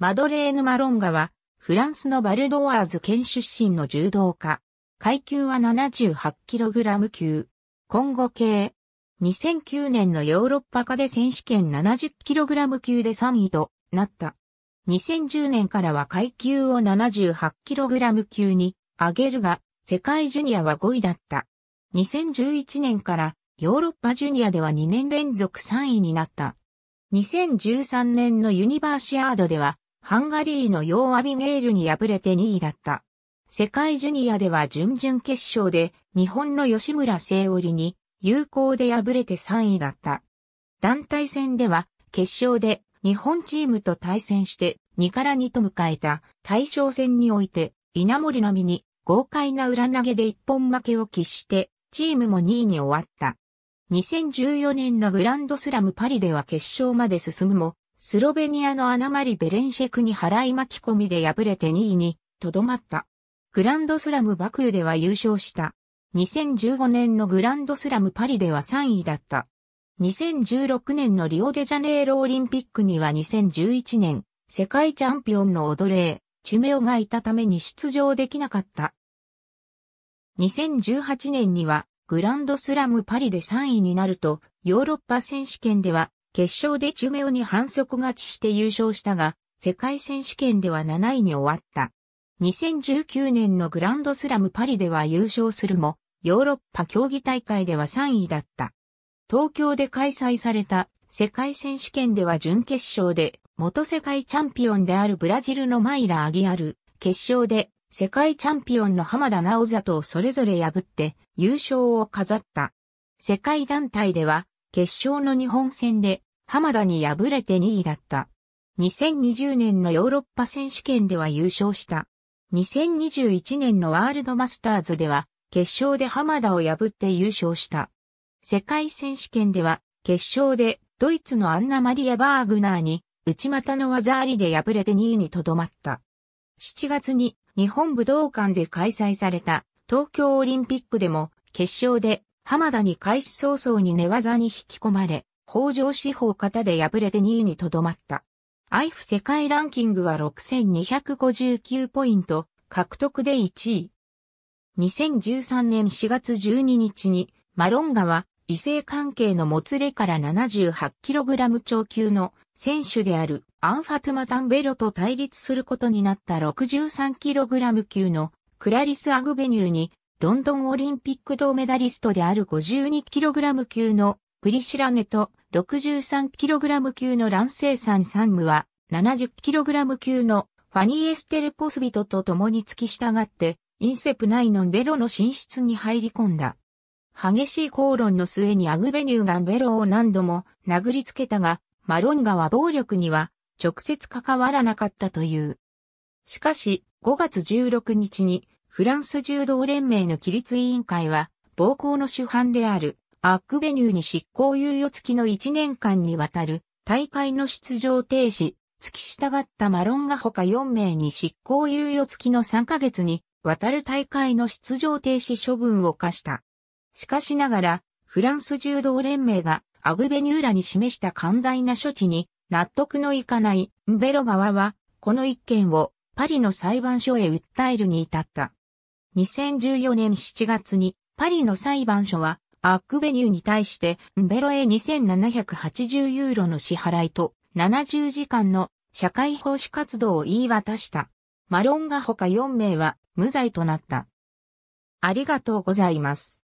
マドレーヌ・マロンガは、フランスのバルドワーズ県出身の柔道家。階級は 78kg 級。今後系。2009年のヨーロッパ化で選手権 70kg 級で3位となった。2010年からは階級を 78kg 級に上げるが、世界ジュニアは5位だった。2011年からヨーロッパジュニアでは2年連続3位になった。2013年のユニバーシアードではハンガリーのヨーアビゲールに敗れて2位だった。世界ジュニアでは準々決勝で日本の吉村聖織に有効で敗れて3位だった。団体戦では決勝で日本チームと対戦して2から2と迎えた対象戦において稲森並みに豪快な裏投げで一本負けを喫してチームも2位に終わった。2014年のグランドスラムパリでは決勝まで進むもスロベニアのアナマリ・ベレンシェクに払い巻き込みで敗れて2位にとどまった。グランドスラムバクーでは優勝した。2015年のグランドスラムパリでは3位だった。2016年のリオデジャネイロオリンピックには2011年、世界チャンピオンのオドレー、チュメオがいたために出場できなかった。2018年にはグランドスラムパリで3位になると、ヨーロッパ選手権では決勝でチュメオに反則勝ちして優勝したが、世界選手権では7位に終わった。2019年のグランドスラムパリでは優勝するも、ヨーロッパ競技大会では3位だった。東京で開催された世界選手権では準決勝で元世界チャンピオンであるブラジルのマイラ・アギアル、決勝で世界チャンピオンの浜田直里をそれぞれ破って優勝を飾った。世界団体では決勝の日本戦で浜田に敗れて2位だった。2020年のヨーロッパ選手権では優勝した。2021年のワールドマスターズでは決勝で浜田を破って優勝した。世界選手権では決勝でドイツのアンナ・マリア・バーグナーに内股の技ありで敗れて2位にとどまった。7月に日本武道館で開催された東京オリンピックでも決勝で浜田に開始早々に寝技に引き込まれ、北条四方型で敗れて2位にとどまった。アイフ世界ランキングは6259ポイント、獲得で1位。2013年4月12日に、マロンガは、異性関係のもつれから 78kg 超級の選手であるアンファトゥマタンベロと対立することになった 63kg 級のクラリス・アグベニューにロンドンオリンピック銅メダリストである 52kg 級のプリシラネと 63kg 級のランセイサンサンムは 70kg 級のファニーエステル・ポスビトと共に付き従ってインセプナノのベロの寝室に入り込んだ。激しい口論の末にアグベニューがベロを何度も殴りつけたが、マロンガは暴力には直接関わらなかったという。しかし、5月16日にフランス柔道連盟の規律委員会は、暴行の主犯である、アックベニューに執行猶予付きの1年間にわたる、大会の出場停止、付き従ったマロンが他4名に執行猶予付きの3ヶ月に、わたる大会の出場停止処分を課した。しかしながら、フランス柔道連盟がアグベニューらに示した寛大な処置に納得のいかないベロ側は、この一件をパリの裁判所へ訴えるに至った。2014年7月にパリの裁判所はアックベニューに対してベロエ2780ユーロの支払いと70時間の社会奉仕活動を言い渡した。マロンが他4名は無罪となった。ありがとうございます。